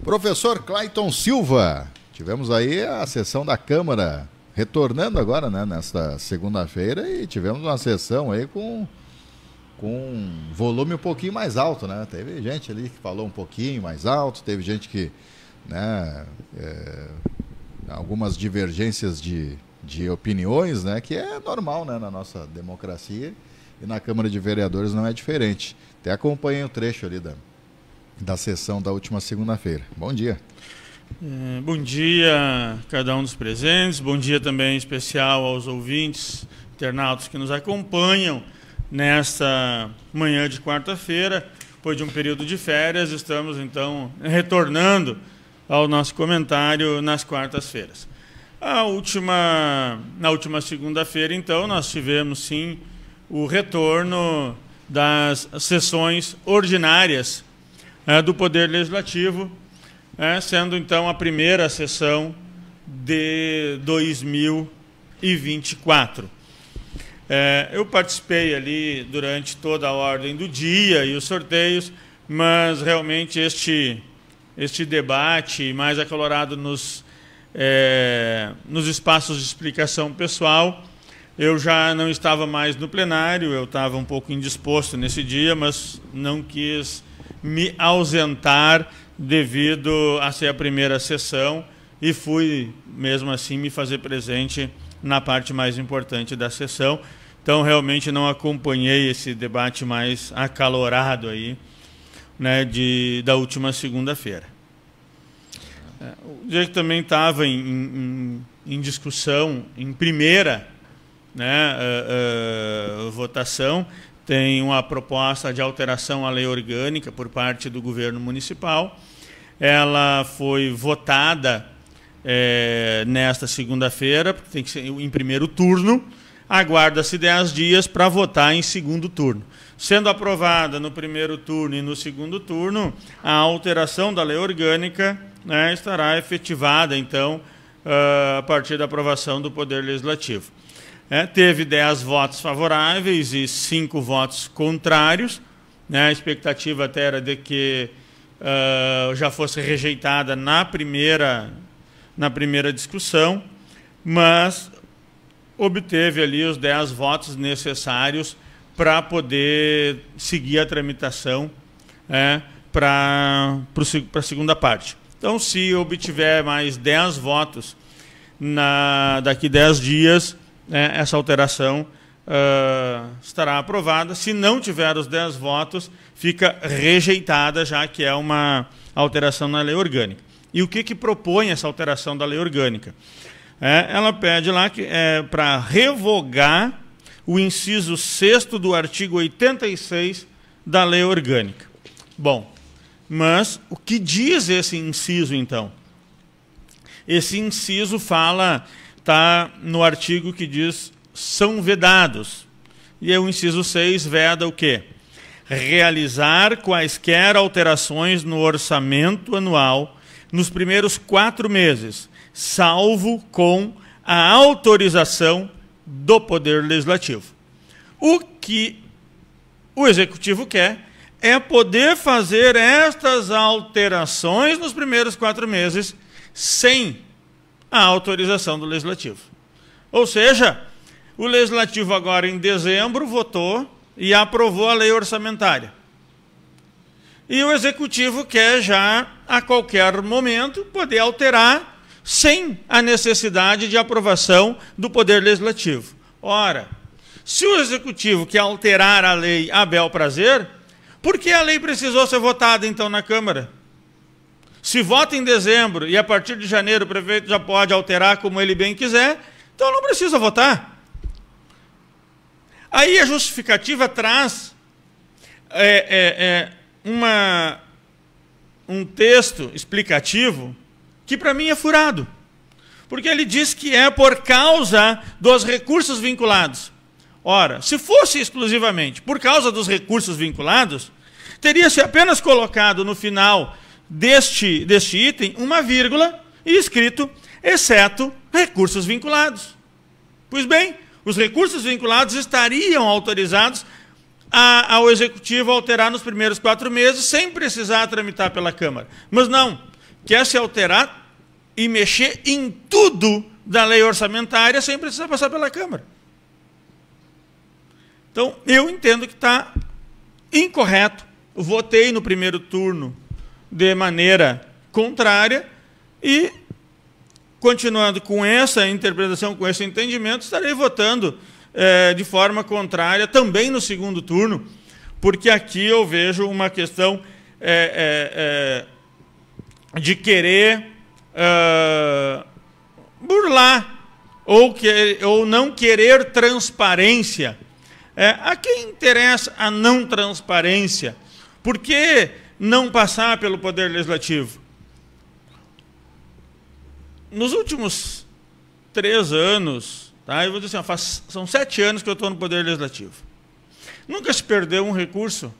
Professor Clayton Silva, tivemos aí a sessão da Câmara, retornando agora, né, nesta segunda-feira, e tivemos uma sessão aí com, com volume um pouquinho mais alto, né? Teve gente ali que falou um pouquinho mais alto, teve gente que, né, é, algumas divergências de, de opiniões, né, que é normal, né, na nossa democracia, e na Câmara de Vereadores não é diferente. Até acompanhei o trecho ali da da sessão da última segunda-feira. Bom dia. É, bom dia a cada um dos presentes, bom dia também especial aos ouvintes, internautas que nos acompanham nesta manhã de quarta-feira. Depois de um período de férias, estamos então retornando ao nosso comentário nas quartas-feiras. A última, na última segunda-feira, então, nós tivemos sim o retorno das sessões ordinárias é, do Poder Legislativo, é, sendo então a primeira sessão de 2024. É, eu participei ali durante toda a ordem do dia e os sorteios, mas realmente este, este debate mais acalorado nos, é, nos espaços de explicação pessoal. Eu já não estava mais no plenário, eu estava um pouco indisposto nesse dia, mas não quis me ausentar devido a ser a primeira sessão e fui mesmo assim me fazer presente na parte mais importante da sessão. Então realmente não acompanhei esse debate mais acalorado aí, né, de da última segunda-feira. É, o dia que também estava em, em, em, discussão, em primeira né, uh, uh, votação, tem uma proposta de alteração à lei orgânica por parte do governo municipal. Ela foi votada é, nesta segunda-feira, porque tem que ser em primeiro turno. Aguarda-se 10 dias para votar em segundo turno. Sendo aprovada no primeiro turno e no segundo turno, a alteração da lei orgânica né, estará efetivada, então, ah, a partir da aprovação do Poder Legislativo. É, teve 10 votos favoráveis e 5 votos contrários. Né? A expectativa até era de que uh, já fosse rejeitada na primeira, na primeira discussão, mas obteve ali os 10 votos necessários para poder seguir a tramitação é, para a segunda parte. Então, se obtiver mais 10 votos na, daqui 10 dias, né, essa alteração uh, estará aprovada. Se não tiver os 10 votos, fica rejeitada, já que é uma alteração na lei orgânica. E o que, que propõe essa alteração da lei orgânica? É, ela pede lá que é, para revogar o inciso 6 do artigo 86 da lei orgânica. Bom, mas o que diz esse inciso então? Esse inciso fala está no artigo que diz são vedados. E é o inciso 6 veda o quê? Realizar quaisquer alterações no orçamento anual nos primeiros quatro meses, salvo com a autorização do Poder Legislativo. O que o Executivo quer é poder fazer estas alterações nos primeiros quatro meses sem a autorização do legislativo. Ou seja, o legislativo agora em dezembro votou e aprovou a lei orçamentária. E o executivo quer já a qualquer momento poder alterar sem a necessidade de aprovação do poder legislativo. Ora, se o executivo quer alterar a lei a bel prazer, por que a lei precisou ser votada então na Câmara? Se vota em dezembro e a partir de janeiro o prefeito já pode alterar como ele bem quiser, então não precisa votar. Aí a justificativa traz é, é, é uma, um texto explicativo que para mim é furado. Porque ele diz que é por causa dos recursos vinculados. Ora, se fosse exclusivamente por causa dos recursos vinculados, teria-se apenas colocado no final deste, deste item uma vírgula e escrito exceto recursos vinculados. Pois bem, os recursos vinculados estariam autorizados a, ao Executivo alterar nos primeiros quatro meses, sem precisar tramitar pela Câmara. Mas não, quer se alterar e mexer em tudo da lei orçamentária sem precisar passar pela Câmara. Então, eu entendo que está incorreto. Votei no primeiro turno de maneira contrária e continuando com essa interpretação, com esse entendimento, estarei votando é, de forma contrária também no segundo turno, porque aqui eu vejo uma questão é, é, é de querer ah, burlar ou, que, ou não querer transparência. É, a quem interessa a não transparência? Porque não passar pelo Poder Legislativo. Nos últimos três anos, tá? eu vou dizer assim, ó, faz, são sete anos que eu estou no Poder Legislativo. Nunca se perdeu um recurso,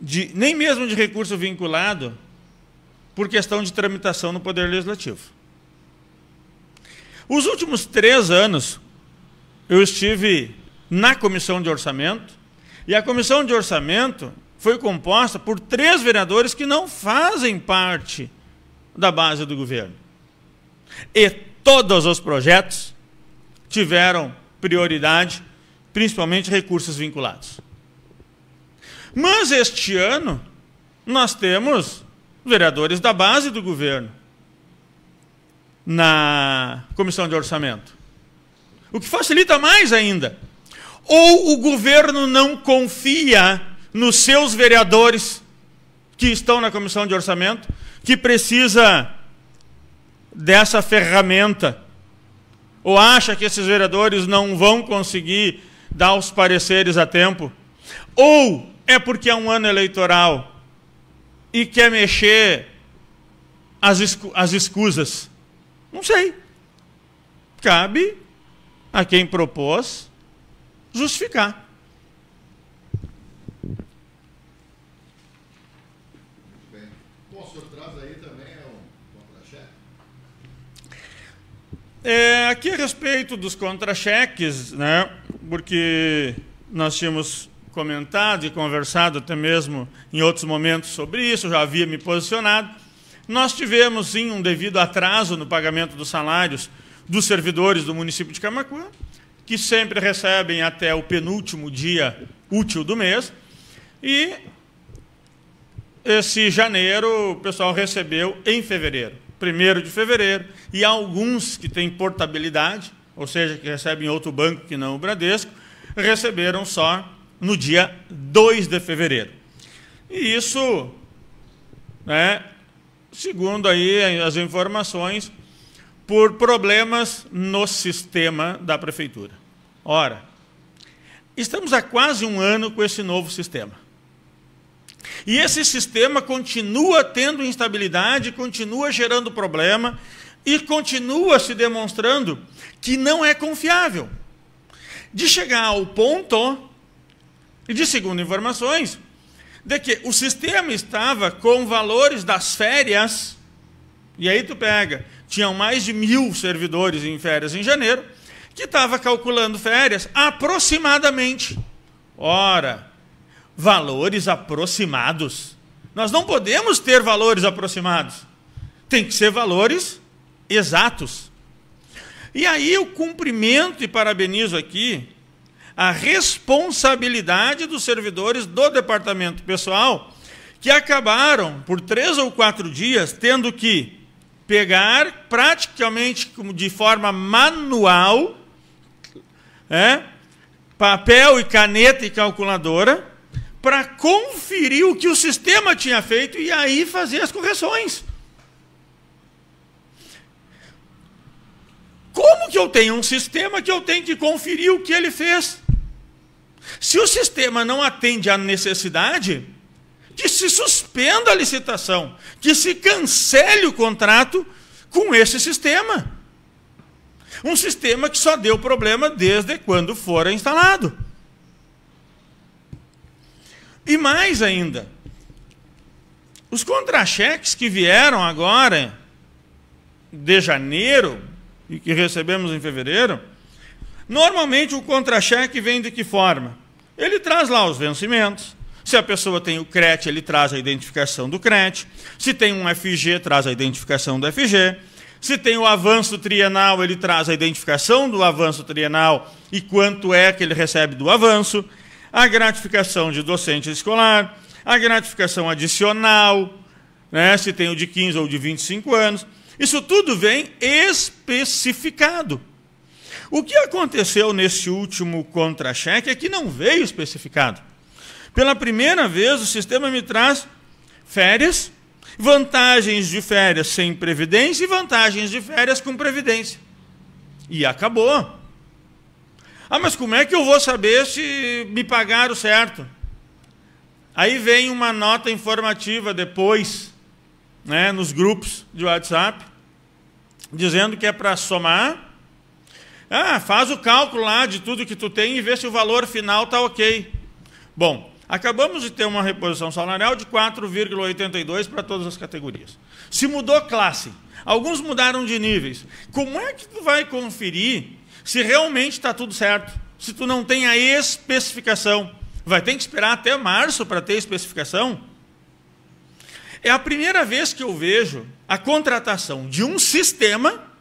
de, nem mesmo de recurso vinculado, por questão de tramitação no Poder Legislativo. Os últimos três anos, eu estive na Comissão de Orçamento, e a Comissão de Orçamento foi composta por três vereadores que não fazem parte da base do governo. E todos os projetos tiveram prioridade, principalmente recursos vinculados. Mas este ano, nós temos vereadores da base do governo na comissão de orçamento. O que facilita mais ainda. Ou o governo não confia nos seus vereadores que estão na comissão de orçamento, que precisa dessa ferramenta, ou acha que esses vereadores não vão conseguir dar os pareceres a tempo, ou é porque é um ano eleitoral e quer mexer as, as escusas. Não sei. Cabe a quem propôs justificar. É, aqui a respeito dos contra-cheques, né, porque nós tínhamos comentado e conversado até mesmo em outros momentos sobre isso, já havia me posicionado. Nós tivemos, sim, um devido atraso no pagamento dos salários dos servidores do município de Camacuã, que sempre recebem até o penúltimo dia útil do mês. E esse janeiro o pessoal recebeu em fevereiro. 1 de fevereiro, e alguns que têm portabilidade, ou seja, que recebem outro banco que não o Bradesco, receberam só no dia 2 de fevereiro. E isso, né, segundo aí as informações, por problemas no sistema da prefeitura. Ora, estamos há quase um ano com esse novo sistema. E esse sistema continua tendo instabilidade, continua gerando problema e continua se demonstrando que não é confiável. De chegar ao ponto, e de segundo informações, de que o sistema estava com valores das férias, e aí tu pega, tinham mais de mil servidores em férias em janeiro, que estava calculando férias aproximadamente. Ora, valores aproximados. Nós não podemos ter valores aproximados. Tem que ser valores exatos. E aí eu cumprimento e parabenizo aqui a responsabilidade dos servidores do departamento pessoal que acabaram por três ou quatro dias tendo que pegar praticamente de forma manual é, papel e caneta e calculadora para conferir o que o sistema tinha feito e aí fazer as correções. Como que eu tenho um sistema que eu tenho que conferir o que ele fez? Se o sistema não atende à necessidade, que se suspenda a licitação, que se cancele o contrato com esse sistema. Um sistema que só deu problema desde quando fora instalado. E mais ainda, os contra-cheques que vieram agora de janeiro e que recebemos em fevereiro, normalmente o contra-cheque vem de que forma? Ele traz lá os vencimentos, se a pessoa tem o CRET, ele traz a identificação do CRET. Se tem um FG, traz a identificação do FG. Se tem o avanço trienal, ele traz a identificação do avanço trienal e quanto é que ele recebe do avanço a gratificação de docente escolar, a gratificação adicional, né, se tenho de 15 ou de 25 anos. Isso tudo vem especificado. O que aconteceu nesse último contra-cheque é que não veio especificado. Pela primeira vez, o sistema me traz férias, vantagens de férias sem previdência e vantagens de férias com previdência. E acabou. Ah, mas como é que eu vou saber se me pagaram certo? Aí vem uma nota informativa depois, né, nos grupos de WhatsApp, dizendo que é para somar. Ah, faz o cálculo lá de tudo que tu tem e vê se o valor final está ok. Bom, acabamos de ter uma reposição salarial de 4,82 para todas as categorias. Se mudou classe, alguns mudaram de níveis. Como é que tu vai conferir se realmente está tudo certo. Se tu não tem a especificação, vai ter que esperar até março para ter especificação. É a primeira vez que eu vejo a contratação de um sistema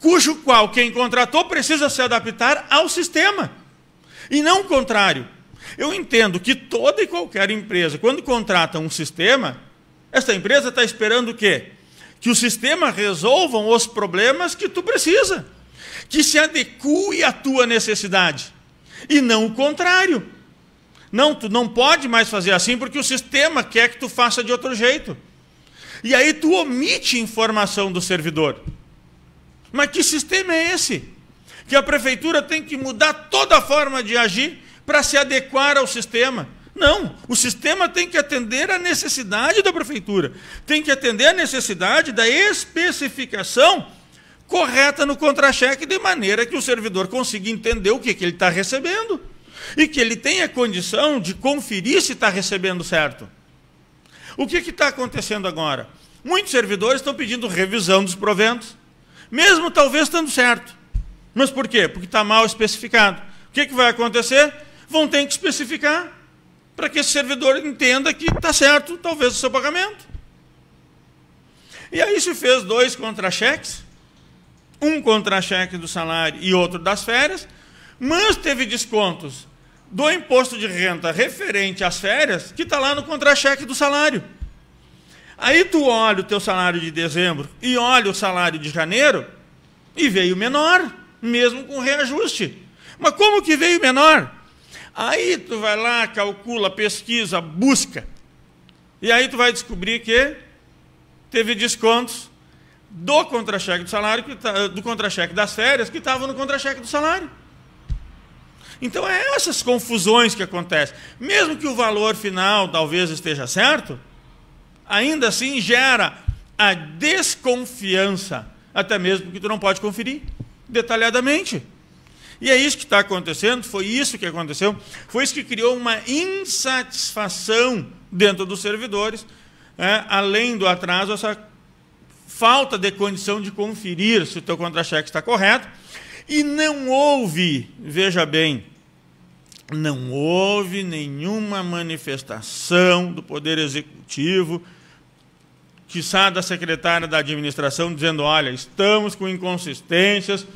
cujo qual quem contratou precisa se adaptar ao sistema e não o contrário. Eu entendo que toda e qualquer empresa, quando contrata um sistema, essa empresa está esperando o quê? Que o sistema resolva os problemas que tu precisa que se adeque à tua necessidade, e não o contrário. Não, tu não pode mais fazer assim porque o sistema quer que tu faça de outro jeito. E aí tu omite informação do servidor. Mas que sistema é esse? Que a prefeitura tem que mudar toda a forma de agir para se adequar ao sistema. Não, o sistema tem que atender à necessidade da prefeitura, tem que atender à necessidade da especificação correta no contra-cheque, de maneira que o servidor consiga entender o que, que ele está recebendo e que ele tenha condição de conferir se está recebendo certo. O que está acontecendo agora? Muitos servidores estão pedindo revisão dos proventos, mesmo talvez estando certo. Mas por quê? Porque está mal especificado. O que, que vai acontecer? Vão ter que especificar para que esse servidor entenda que está certo, talvez, o seu pagamento. E aí se fez dois contra-cheques, um contra-cheque do salário e outro das férias, mas teve descontos do imposto de renda referente às férias, que está lá no contra-cheque do salário. Aí tu olha o teu salário de dezembro e olha o salário de janeiro, e veio menor, mesmo com reajuste. Mas como que veio menor? Aí tu vai lá, calcula, pesquisa, busca. E aí tu vai descobrir que teve descontos do contra-cheque do salário, tá, do contra-cheque das férias, que estava no contra-cheque do salário. Então é essas confusões que acontecem. Mesmo que o valor final talvez esteja certo, ainda assim gera a desconfiança, até mesmo porque tu não pode conferir detalhadamente. E é isso que está acontecendo, foi isso que aconteceu, foi isso que criou uma insatisfação dentro dos servidores, é, além do atraso, essa falta de condição de conferir se o teu contra-cheque está correto, e não houve, veja bem, não houve nenhuma manifestação do Poder Executivo, quiçá da secretária da administração, dizendo: olha, estamos com inconsistências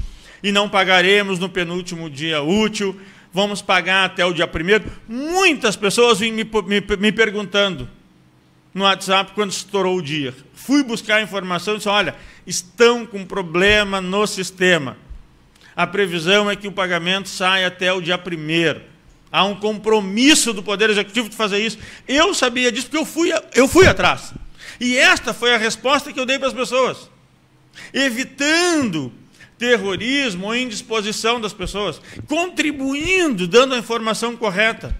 e não pagaremos no penúltimo dia útil, vamos pagar até o dia primeiro. Muitas pessoas vêm me, me, me perguntando: no WhatsApp quando estourou o dia. Fui buscar a informação e disse: olha, estão com problema no sistema. A previsão é que o pagamento saia até o dia 1 Há um compromisso do Poder Executivo de fazer isso. Eu sabia disso porque eu fui, eu fui atrás. E esta foi a resposta que eu dei para as pessoas. Evitando terrorismo ou indisposição das pessoas, contribuindo, dando a informação correta.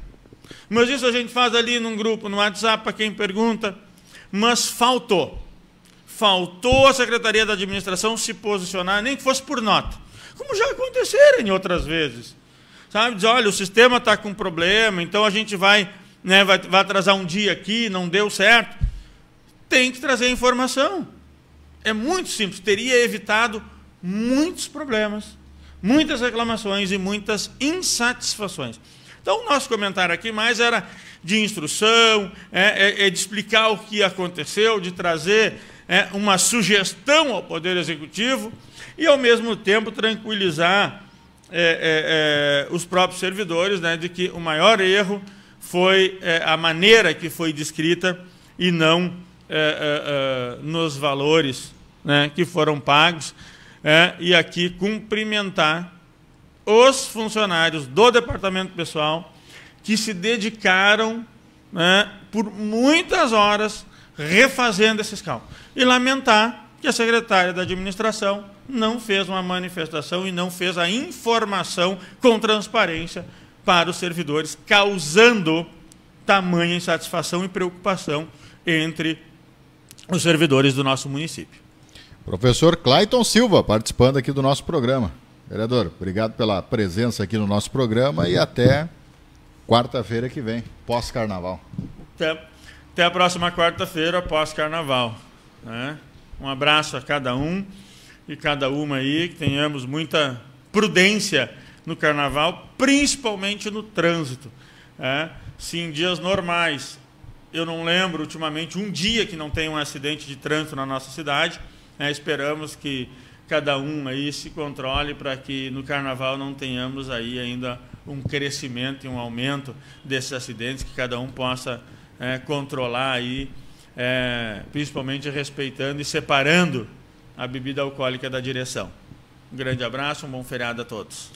Mas isso a gente faz ali num grupo, no WhatsApp, para quem pergunta. Mas faltou. Faltou a Secretaria da Administração se posicionar, nem que fosse por nota. Como já aconteceram em outras vezes. Sabe, diz, olha, o sistema está com problema, então a gente vai, né, vai, vai atrasar um dia aqui, não deu certo. Tem que trazer informação. É muito simples, teria evitado muitos problemas, muitas reclamações e muitas insatisfações. Então, o nosso comentário aqui mais era de instrução, é, é, é de explicar o que aconteceu, de trazer é, uma sugestão ao Poder Executivo e, ao mesmo tempo, tranquilizar é, é, é, os próprios servidores né, de que o maior erro foi a maneira que foi descrita e não nos valores né, que foram pagos. e aqui cumprimentar os funcionários do departamento pessoal que se dedicaram né, por muitas horas refazendo esses cálculos. E lamentar que a secretária da administração não fez uma manifestação e não fez a informação com transparência para os servidores, causando tamanha insatisfação e preocupação entre os servidores do nosso município. Professor Clayton Silva, participando aqui do nosso programa. Vereador, obrigado pela presença aqui no nosso programa e até quarta-feira que vem, pós-carnaval. Até, até, a próxima quarta-feira, pós-carnaval. Né? Um abraço a cada um e cada uma aí, que tenhamos muita prudência no carnaval, principalmente no trânsito. Né? Se em dias normais, eu não lembro ultimamente um dia que não tenha um acidente de trânsito na nossa cidade, né? esperamos que cada um aí se controle para que no carnaval não tenhamos aí ainda um crescimento e um aumento desses acidentes, que cada um possa é, controlar aí, é, principalmente respeitando e separando a bebida alcoólica da direção. Um grande abraço, um bom feriado a todos.